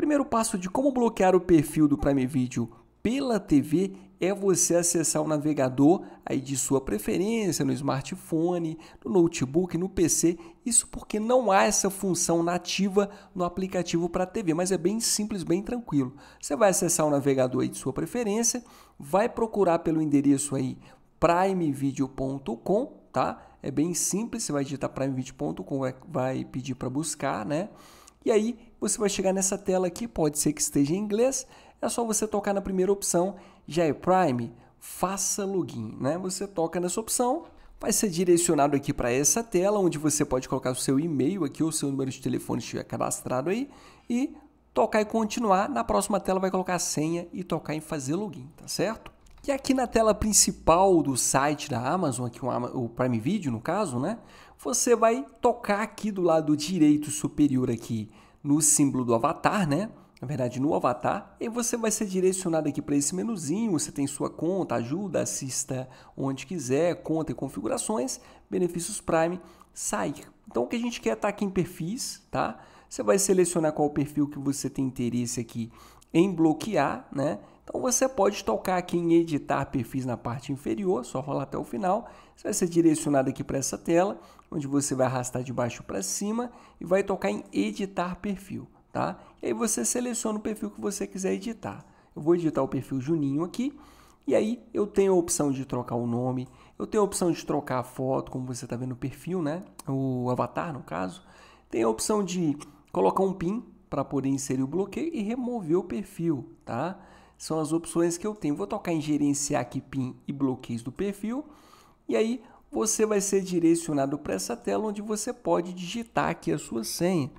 Primeiro passo de como bloquear o perfil do Prime Video pela TV é você acessar o navegador aí de sua preferência, no smartphone, no notebook, no PC. Isso porque não há essa função nativa no aplicativo para TV, mas é bem simples, bem tranquilo. Você vai acessar o navegador aí de sua preferência, vai procurar pelo endereço aí primevideo.com, tá? É bem simples, você vai digitar primevideo.com, vai pedir para buscar, né? E aí você vai chegar nessa tela aqui, pode ser que esteja em inglês, é só você tocar na primeira opção, já é Prime, faça login, né? Você toca nessa opção, vai ser direcionado aqui para essa tela, onde você pode colocar o seu e-mail aqui, ou o seu número de telefone se estiver cadastrado aí, e tocar e continuar. Na próxima tela vai colocar a senha e tocar em fazer login, tá certo? E aqui na tela principal do site da Amazon, aqui o Prime Video no caso, né? você vai tocar aqui do lado direito superior aqui no símbolo do avatar, né? Na verdade, no avatar, e você vai ser direcionado aqui para esse menuzinho, você tem sua conta, ajuda, assista onde quiser, conta e configurações, benefícios Prime, sair. Então, o que a gente quer é estar tá aqui em perfis, tá? Você vai selecionar qual perfil que você tem interesse aqui em bloquear, né? Então você pode tocar aqui em editar perfis na parte inferior, só rolar até o final. Você vai ser direcionado aqui para essa tela, onde você vai arrastar de baixo para cima e vai tocar em editar perfil, tá? E aí você seleciona o perfil que você quiser editar. Eu vou editar o perfil Juninho aqui. E aí eu tenho a opção de trocar o nome, eu tenho a opção de trocar a foto, como você está vendo o perfil, né? O avatar, no caso. Tem a opção de colocar um pin para poder inserir o bloqueio e remover o perfil, tá? são as opções que eu tenho. Vou tocar em gerenciar aqui PIN e bloqueios do perfil. E aí você vai ser direcionado para essa tela onde você pode digitar aqui a sua senha,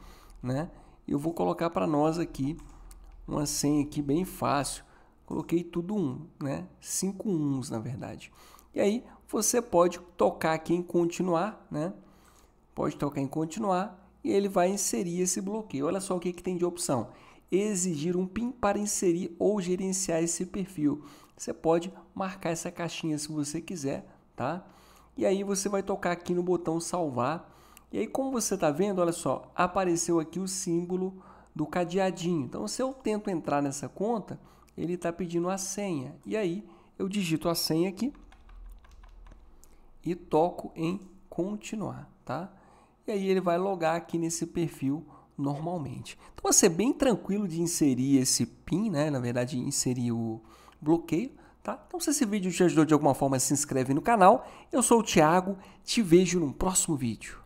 né? Eu vou colocar para nós aqui uma senha aqui bem fácil. Coloquei tudo um, né? Cinco uns na verdade. E aí você pode tocar aqui em continuar, né? Pode tocar em continuar e ele vai inserir esse bloqueio. Olha só o que, que tem de opção exigir um PIN para inserir ou gerenciar esse perfil. Você pode marcar essa caixinha se você quiser, tá? E aí você vai tocar aqui no botão salvar. E aí como você está vendo, olha só, apareceu aqui o símbolo do cadeadinho. Então se eu tento entrar nessa conta, ele está pedindo a senha. E aí eu digito a senha aqui e toco em continuar, tá? E aí ele vai logar aqui nesse perfil normalmente. Então vai ser bem tranquilo de inserir esse PIN, né? Na verdade, inserir o bloqueio, tá? Então se esse vídeo te ajudou de alguma forma, se inscreve no canal. Eu sou o Thiago, te vejo no próximo vídeo.